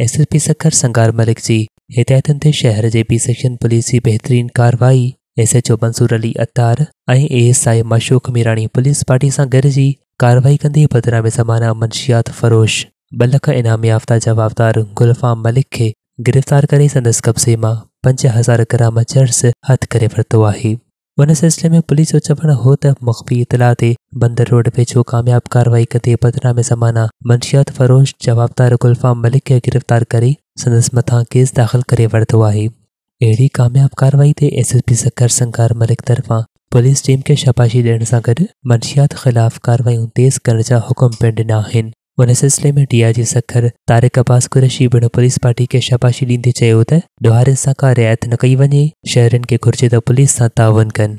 S S P Sukkur Sangar Malik जी हिदायतुनि ते शहर जे पी सेक्शन पुलिस जी बेहतरीन कार्रवाई S H O Mansoor Ali Attar ऐं A S I Mashooq Mirani police party से गॾिजी कार्रवाई कदे बदिरां में ज़माना मंशियात फ़रोश ब लख इनाम याफ़्ता जवाबदार गुलफ़ाम मलिक के गिरफ़्तार करे संदसि कब्ज़े में पंज हज़ार ग्राम चर्स हथ करे वरितो है उन सिलसिले में पुलिस और हो होता मखबी इतला दे बंदर रोड पे जो कामयाब कार्रवाई कदे पतना में समाना मंशियात फरोश जवाबदार गुलफा मलिक के गिरफ़्तार करी संदसि मथा केस दाख़िल करे वरितो है अड़ी कामयाब कार्रवाई थे S S P Sukkur Sangar Malik तरफा पुलिस टीम के शपाशी ॾियण से गॾु मंशियात ख़िलाफ़ कार्रवाई तेज़ करण जा हुक्म पिणु ॾिना ಟಿಯಾಜಿ ಸಖರ್ ತಾರಕ ಭಾಸ್ಕರ ಶಿಬಣ ಪೊಲೀಸ್ ಪಾರ್ಟಿಗೆ ಶಬಾಶಿ ॾींदे चयो त ॾोहारनि सां का रिआयत न कई वञे शहरनि खे घुर्जे त पुलिस सां तावन कनि